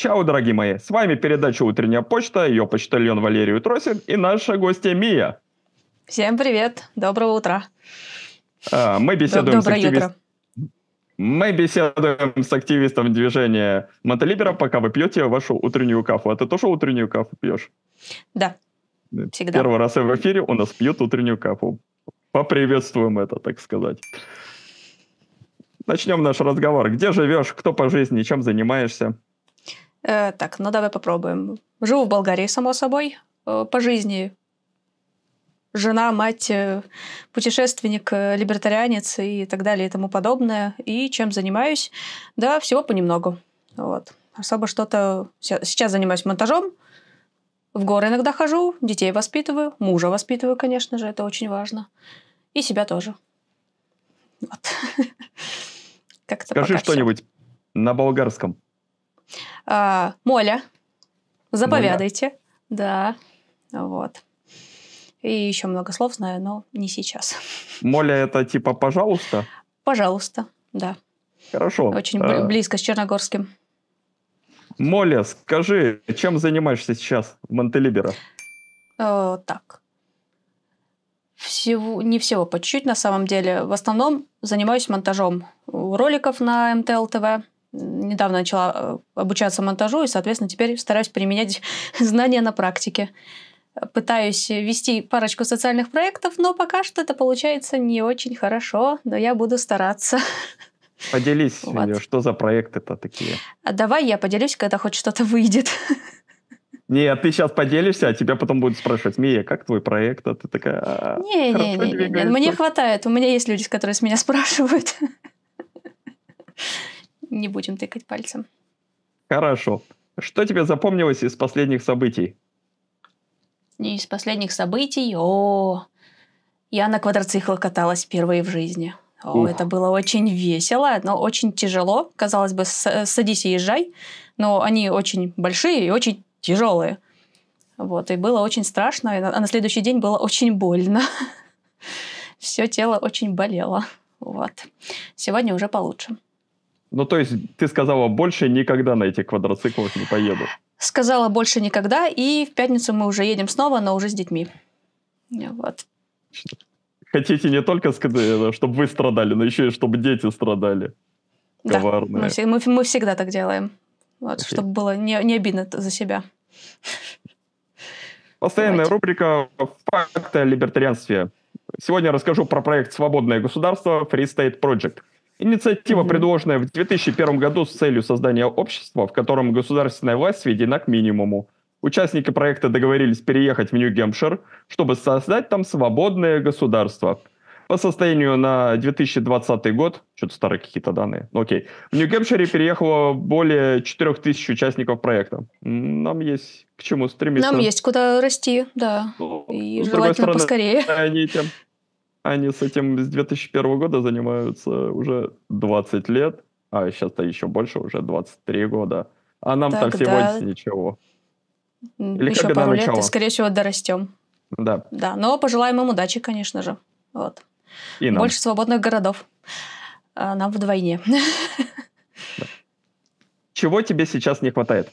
Чао, дорогие мои! С вами передача «Утренняя почта», ее почтальон Валерий Тросин и наша гостья Мия. Всем привет! Доброго утра! А, мы беседуем Доброе с активистом... Мы беседуем с активистом движения Монталибера, пока вы пьете вашу утреннюю кафу. А ты тоже утреннюю кафу пьешь? Да, всегда. Первый раз в эфире у нас пьют утреннюю кафу. Поприветствуем это, так сказать. Начнем наш разговор. Где живешь, кто по жизни, чем занимаешься? Э, так, ну давай попробуем. Живу в Болгарии, само собой, э, по жизни. Жена, мать, э, путешественник, э, либертарианец и так далее и тому подобное. И чем занимаюсь? Да, всего понемногу. Вот. Особо что-то... Сейчас занимаюсь монтажом, в горы иногда хожу, детей воспитываю, мужа воспитываю, конечно же, это очень важно. И себя тоже. Вот. Скажи что-нибудь на болгарском. А, моля, заповядайте. Моля. Да, вот. И еще много слов знаю, но не сейчас. Моля это типа пожалуйста? Пожалуйста, да. Хорошо. Очень а... близко с черногорским. Моля, скажи, чем занимаешься сейчас в Монтелибера? Э, так. Всего, не всего, по чуть-чуть на самом деле. В основном занимаюсь монтажом роликов на МТЛ ТВ недавно начала обучаться монтажу, и, соответственно, теперь стараюсь применять знания на практике. Пытаюсь вести парочку социальных проектов, но пока что это получается не очень хорошо, но я буду стараться. Поделись, вот. Видео, что за проекты-то такие? А давай я поделюсь, когда хоть что-то выйдет. Не, ты сейчас поделишься, а тебя потом будут спрашивать, Мия, как твой проект? А ты такая... Не, не, не, не, не, мне хватает, у меня есть люди, которые с меня спрашивают не будем тыкать пальцем. Хорошо. Что тебе запомнилось из последних событий? Из последних событий, о, я на квадроциклах каталась впервые в жизни. О, Ух. это было очень весело, но очень тяжело. Казалось бы, садись и езжай, но они очень большие и очень тяжелые. Вот, и было очень страшно, а на следующий день было очень больно. Все тело очень болело. Вот. Сегодня уже получше. Ну, то есть ты сказала, больше никогда на этих квадроциклах не поеду. Сказала больше никогда, и в пятницу мы уже едем снова, но уже с детьми. Вот. Хотите не только, э, чтобы вы страдали, но еще и чтобы дети страдали. Коварные. Да, мы, мы всегда так делаем. Вот, okay. чтобы было не, не обидно за себя. Постоянная Давайте. рубрика «Факты о либертарианстве». Сегодня расскажу про проект «Свободное государство» Free State Project – Инициатива, предложенная в 2001 году с целью создания общества, в котором государственная власть сведена к минимуму. Участники проекта договорились переехать в Нью-Гемпшир, чтобы создать там свободное государство. По состоянию на 2020 год, что-то старые какие-то данные, ну окей, в Нью-Гемпшире переехало более 4000 участников проекта. Нам есть к чему стремиться. Нам есть куда расти, да. Ну, И желательно стороны, поскорее. Они с этим с 2001 года занимаются уже 20 лет, а сейчас-то еще больше, уже 23 года. А нам там всего ничего. Или еще пару лет, и, скорее всего, дорастем. Да. Да, но пожелаем им удачи, конечно же. Вот. И нам. Больше свободных городов. А нам вдвойне. Да. Чего тебе сейчас не хватает?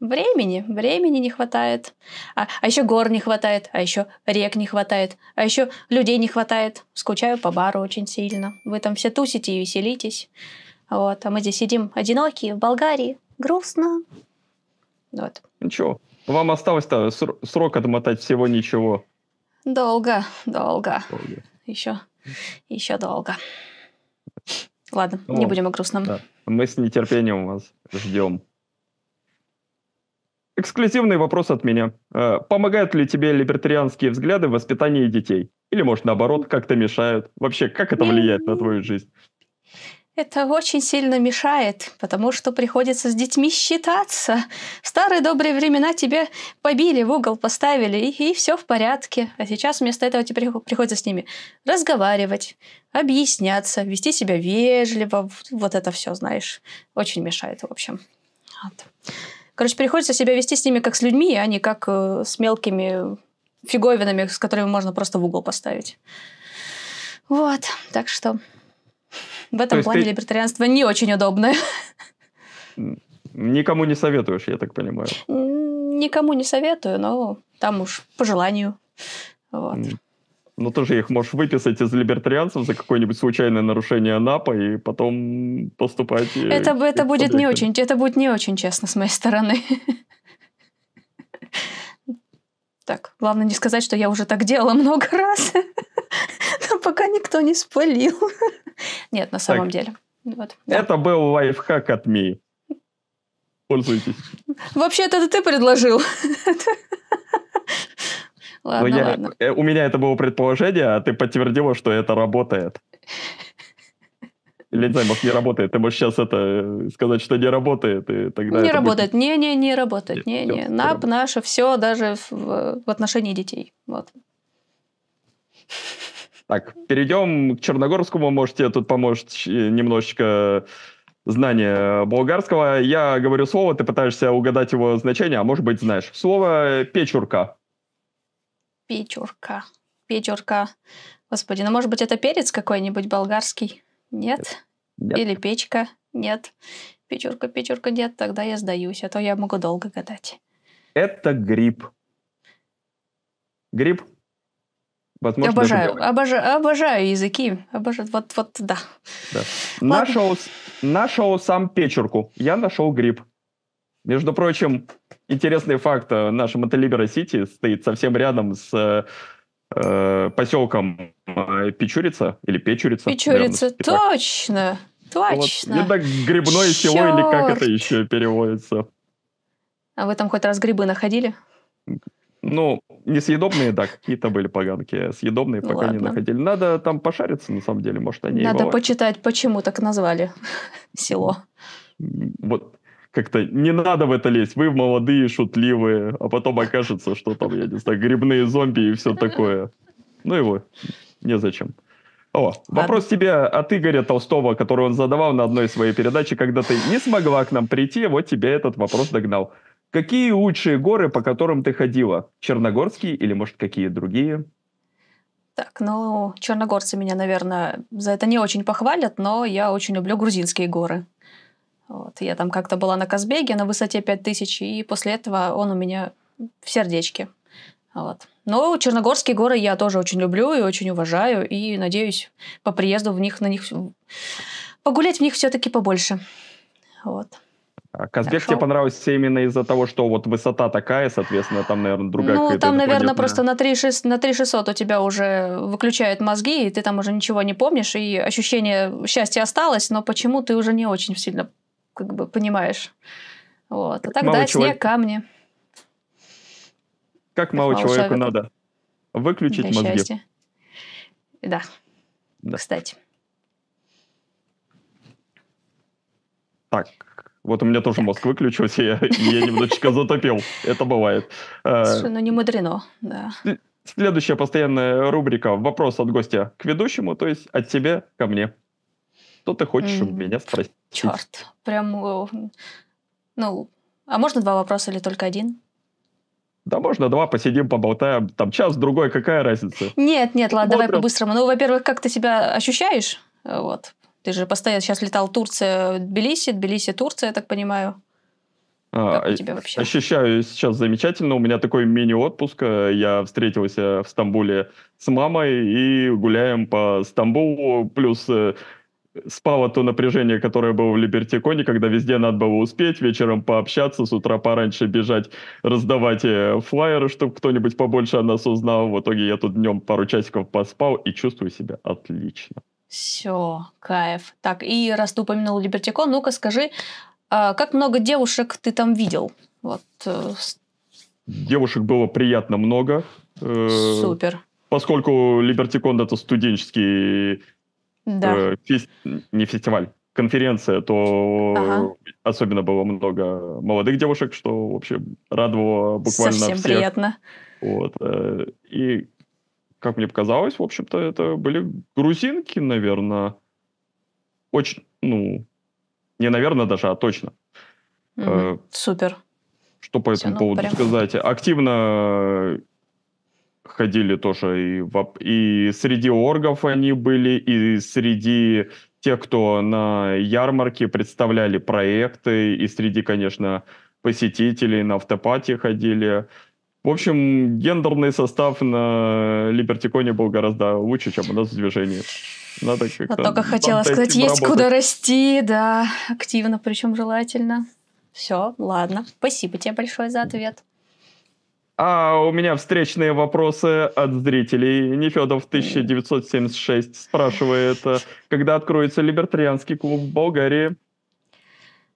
Времени, времени не хватает. А, а еще гор не хватает, а еще рек не хватает, а еще людей не хватает. Скучаю по бару очень сильно. Вы там все тусите и веселитесь. Вот, а мы здесь сидим одинокие в Болгарии. Грустно. Вот. Ничего. Вам осталось-то срок отмотать всего ничего. Долго, долго. долго. Еще, еще долго. Ладно, О, не ну, будем о грустном. Да. Мы с нетерпением вас ждем. Эксклюзивный вопрос от меня. Э, помогают ли тебе либертарианские взгляды в воспитании детей? Или, может, наоборот, как-то мешают? Вообще, как это влияет на твою жизнь? Это очень сильно мешает, потому что приходится с детьми считаться. В старые добрые времена тебе побили, в угол поставили, и, и все в порядке. А сейчас вместо этого тебе приходится с ними разговаривать, объясняться, вести себя вежливо. Вот это все, знаешь, очень мешает, в общем. Вот. Короче, приходится себя вести с ними как с людьми, а не как э, с мелкими фиговинами, с которыми можно просто в угол поставить. Вот, так что в этом плане ты... либертарианство не очень удобное. Никому не советуешь, я так понимаю. Никому не советую, но там уж по желанию. Вот. Ну, тоже их можешь выписать из либертарианцев за какое-нибудь случайное нарушение НАПа и потом поступать... Э, это, и, это, и будет не очень, это будет не очень честно с моей стороны. Так, главное не сказать, что я уже так делала много раз, пока никто не спалил. Нет, на самом деле. Это был лайфхак от Ми. Пользуйтесь. Вообще-то это ты предложил. Ладно, я, ладно. Э, у меня это было предположение, а ты подтвердила, что это работает. Или, не знаю, может, не работает. Ты можешь сейчас это э, сказать, что не работает, и тогда... Не работает. Не-не, будет... не работает. Не-не. НАП наше все даже в, в отношении детей. Вот. Так, перейдем к Черногорскому. Можете тут поможет э, немножечко знание болгарского. Я говорю слово, ты пытаешься угадать его значение, а может быть, знаешь. Слово «печурка». Печурка. Печурка. Господи, ну может быть это перец какой-нибудь болгарский? Нет? нет. Или печка? Нет. Печурка, печурка, нет. Тогда я сдаюсь, а то я могу долго гадать. Это гриб. Гриб. Возможно, обожаю, обожаю, обожаю языки. Обожаю. Вот, вот, да. да. Нашел, нашел сам печурку. Я нашел гриб. Между прочим, интересный факт. Э, наша Мотолибера-Сити стоит совсем рядом с э, э поселком э, Печурица или Печурица. Печурица, наверное, точно, точно. Вот. Это грибное Черт. село или как это еще переводится. А вы там хоть раз грибы находили? Ну, несъедобные, да, какие-то были поганки. А съедобные пока Ладно. не находили. Надо там пошариться, на самом деле, может, они Надо его... почитать, почему так назвали село. Вот как-то не надо в это лезть, вы молодые, шутливые, а потом окажется, что там, я не знаю, грибные зомби и все такое. Ну его, незачем. О, вопрос а... тебе от Игоря Толстого, который он задавал на одной своей передаче, когда ты не смогла к нам прийти, вот тебе этот вопрос догнал. Какие лучшие горы, по которым ты ходила? Черногорские или, может, какие другие? Так, ну, черногорцы меня, наверное, за это не очень похвалят, но я очень люблю грузинские горы. Вот. Я там как-то была на Казбеге на высоте 5000, и после этого он у меня в сердечке. Вот. Но Черногорские горы я тоже очень люблю и очень уважаю, и надеюсь по приезду в них на них погулять в них все-таки побольше. Вот. А Казбек тебе понравился именно из-за того, что вот высота такая, соответственно, там, наверное, другая Ну, там, наверное, просто на 3600 на у тебя уже выключают мозги, и ты там уже ничего не помнишь, и ощущение счастья осталось, но почему ты уже не очень сильно как бы понимаешь. Вот. а так, да, человек... камни. Как, как мало, мало человеку, человеку надо. Выключить Для мозги. Счастья. Да. да. Кстати. Так, вот у меня тоже так. мозг выключился, я, я немножечко затопил. Это бывает. Э, Слушай, ну не мудрено, да. Следующая постоянная рубрика «Вопрос от гостя к ведущему», то есть от тебя ко мне что ты хочешь mm. у меня спросить? Черт, прям... Э, ну, а можно два вопроса или только один? Да можно два, посидим, поболтаем. Там час-другой, какая разница? Нет, нет, ладно, давай по-быстрому. Ну, во-первых, как ты себя ощущаешь? Э, вот. Ты же постоянно сейчас летал Турция, Тбилиси, Тбилиси, Турция, я так понимаю. А, как а, у э, тебя вообще? Ощущаю сейчас замечательно. У меня такой мини-отпуск. Я встретился в Стамбуле с мамой и гуляем по Стамбулу. Плюс спало то напряжение, которое было в Либертиконе, когда везде надо было успеть, вечером пообщаться, с утра пораньше бежать, раздавать э, флайеры, чтобы кто-нибудь побольше о нас узнал. В итоге я тут днем пару часиков поспал и чувствую себя отлично. Все, кайф. Так, и раз ты упомянул Либертикон, ну-ка скажи, а, как много девушек ты там видел? Вот. Э, девушек было приятно много. Э, Супер. Поскольку Либертикон это студенческий да. Э, не фестиваль, конференция, то ага. особенно было много молодых девушек, что вообще радовало буквально Совсем всех. приятно. Вот. Э, и, как мне показалось, в общем-то, это были грузинки, наверное, очень, ну, не наверное даже, а точно. mm Э, Супер. Что по Все, этому ну, поводу прям... сказать? Активно ходили тоже и, в, и среди оргов они были, и среди тех, кто на ярмарке представляли проекты, и среди, конечно, посетителей на автопате ходили. В общем, гендерный состав на Либертиконе был гораздо лучше, чем у нас в движении. Надо как-то... Вот только хотела сказать, есть куда расти, да, активно, причем желательно. Все, ладно. Спасибо тебе большое за ответ. А у меня встречные вопросы от зрителей. Нефедов 1976 спрашивает, э, когда откроется либертарианский клуб в Болгарии?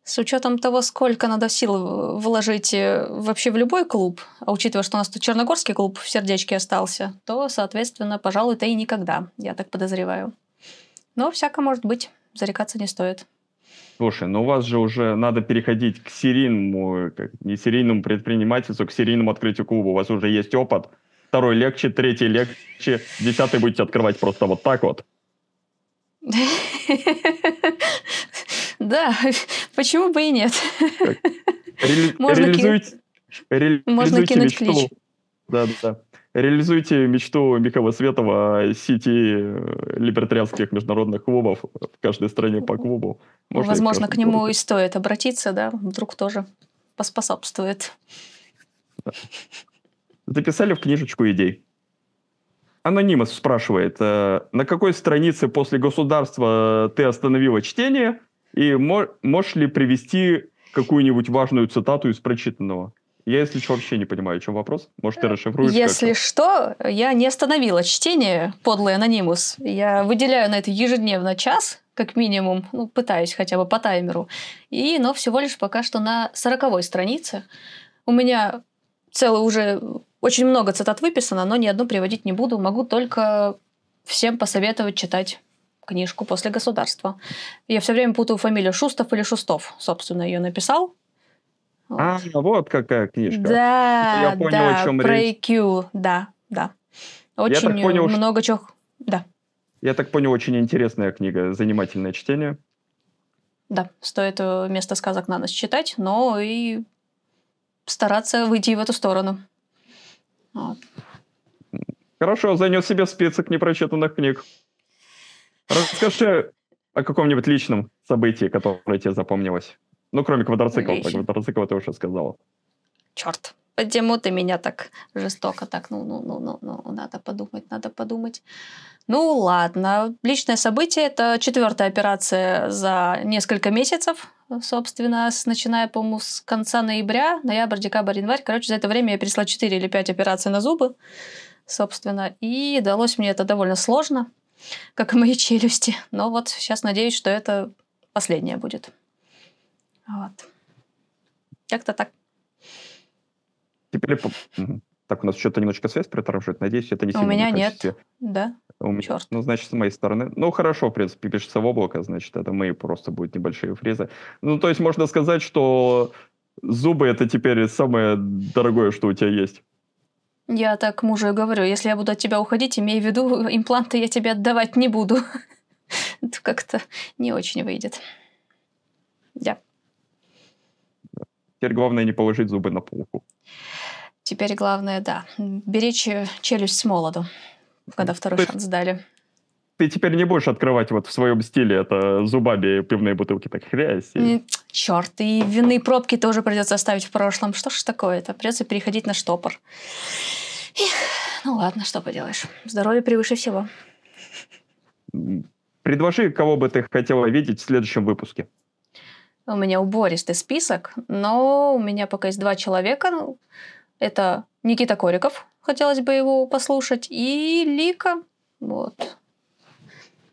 С учетом того, сколько надо сил вложить э, вообще в любой клуб, а учитывая, что у нас тут черногорский клуб в сердечке остался, то, соответственно, пожалуй, это и никогда, я так подозреваю. Но всяко может быть, зарекаться не стоит. Слушай, ну у вас же уже надо переходить к серийному, как, не серийному предпринимательству, к серийному открытию клуба. У вас уже есть опыт. Второй легче, третий легче, десятый будете открывать просто вот так вот. Да, почему бы и нет? Можно кинуть Да, Да, да реализуйте мечту Михаила Светова о сети э, либертарианских международных клубов в каждой стране по клубу. Можно Возможно, к нему клуб. и стоит обратиться, да, вдруг тоже поспособствует. Записали в книжечку идей. Анонимус спрашивает, э, на какой странице после государства э, ты остановила чтение и можешь ли привести какую-нибудь важную цитату из прочитанного? Я, если что, вообще не понимаю, о чем вопрос. Может, ты э, расшифруешь? Если как-то? что, я не остановила чтение «Подлый анонимус». Я выделяю на это ежедневно час, как минимум, ну, пытаюсь хотя бы по таймеру. И, но всего лишь пока что на сороковой странице. У меня целый уже очень много цитат выписано, но ни одну приводить не буду. Могу только всем посоветовать читать книжку «После государства». Я все время путаю фамилию Шустов или Шустов, собственно, ее написал. А, вот какая книжка. Да, Я понял, да, о чем про речь. IQ, да, да. Очень Я э, понял, много что... чего... Да. Я так понял, очень интересная книга, занимательное чтение. Да, стоит э, вместо сказок на ночь читать, но и стараться выйти в эту сторону. Вот. Хорошо, занес себе список непрочитанных книг. Расскажи о каком-нибудь личном событии, которое тебе запомнилось. Ну, кроме квадроцикла. Про квадроцикл ты уже сказала. Черт. Почему ты меня так жестоко так, ну, ну, ну, ну, ну, надо подумать, надо подумать. Ну, ладно. Личное событие – это четвертая операция за несколько месяцев, собственно, с, начиная, по-моему, с конца ноября, ноябрь, декабрь, январь. Короче, за это время я перенесла 4 или 5 операций на зубы, собственно, и далось мне это довольно сложно, как и мои челюсти. Но вот сейчас надеюсь, что это последнее будет. Вот. Как-то так. Теперь так, у нас что-то немножечко связь проторможит. Надеюсь, это не сильно. У меня нет, да? У меня, Черт. Ну, значит, с моей стороны. Ну, хорошо, в принципе, пишется в облако, значит, это мы просто будут небольшие фрезы. Ну, то есть можно сказать, что зубы это теперь самое дорогое, что у тебя есть. Я так мужу и говорю, если я буду от тебя уходить, имей в виду, импланты я тебе отдавать не буду. Как-то не очень выйдет. Да. Yeah. Теперь главное не положить зубы на полку. Теперь главное, да, беречь э, челюсть с молоду, когда второй ты, шанс дали. Ты теперь не будешь открывать вот в своем стиле это зубами пивные бутылки так хрясь. И... Черт, и винные пробки тоже придется оставить в прошлом. Что ж такое-то? Придется переходить на штопор. Эх, ну ладно, что поделаешь. Здоровье превыше всего. Предложи, кого бы ты хотела видеть в следующем выпуске у меня убористый список, но у меня пока есть два человека. Это Никита Кориков, хотелось бы его послушать, и Лика. Вот.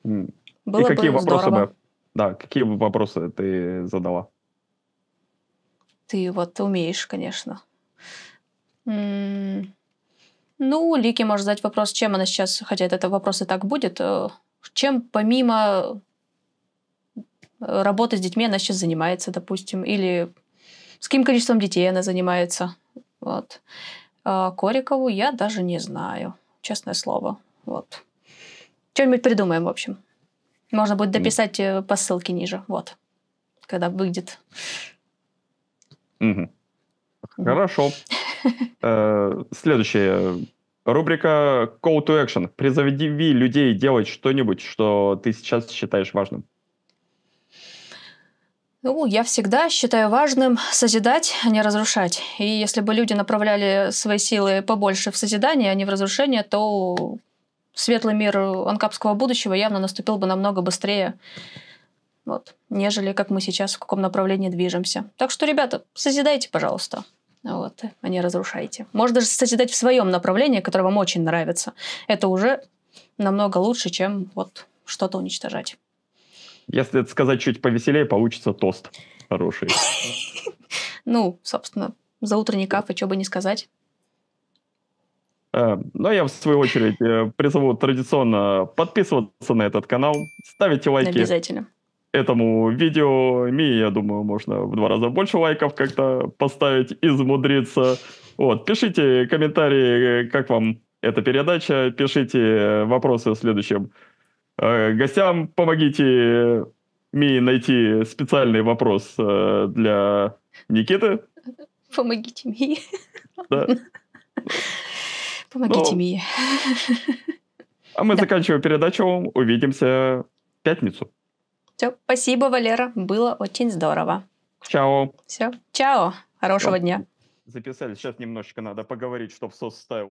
Было и какие бы вопросы бы, да, какие бы вопросы ты задала? Ты вот умеешь, конечно. ну, Лики может задать вопрос, чем она сейчас, хотя это вопрос и так будет, э, чем помимо Э, работа с детьми, она сейчас занимается, допустим, или с каким количеством детей она занимается. Вот. А Корикову я даже не знаю, честное слово. Вот. Что-нибудь придумаем, в общем. Можно будет дописать э, по ссылке ниже, вот, когда выйдет. Угу. Хорошо. Э, следующая рубрика Call to Action. Призови людей делать что-нибудь, что ты сейчас считаешь важным. Ну, я всегда считаю важным созидать, а не разрушать. И если бы люди направляли свои силы побольше в созидание, а не в разрушение, то светлый мир анкапского будущего явно наступил бы намного быстрее, вот, нежели как мы сейчас в каком направлении движемся. Так что, ребята, созидайте, пожалуйста. Вот, а не разрушайте. Можно даже созидать в своем направлении, которое вам очень нравится. Это уже намного лучше, чем вот что-то уничтожать. Если это сказать чуть повеселее, получится тост хороший. Ну, собственно, за утренний кафе, что бы не сказать. Эм, Но ну, я, в свою очередь, э, призову традиционно подписываться на этот канал, ставить лайки. Обязательно. Этому видео Ми, я думаю, можно в два раза больше лайков как-то поставить, измудриться. Вот, пишите комментарии, э, как вам эта передача, пишите э, вопросы в следующем Э, гостям помогите мне найти специальный вопрос э, для Никиты. Помогите мне. Да. Помогите ну, мне. А мы да. заканчиваем передачу. Увидимся в пятницу. Все, спасибо, Валера. Было очень здорово. Чао. Все, чао. Хорошего Все. дня. Записали. Сейчас немножечко надо поговорить, чтобы сос составил.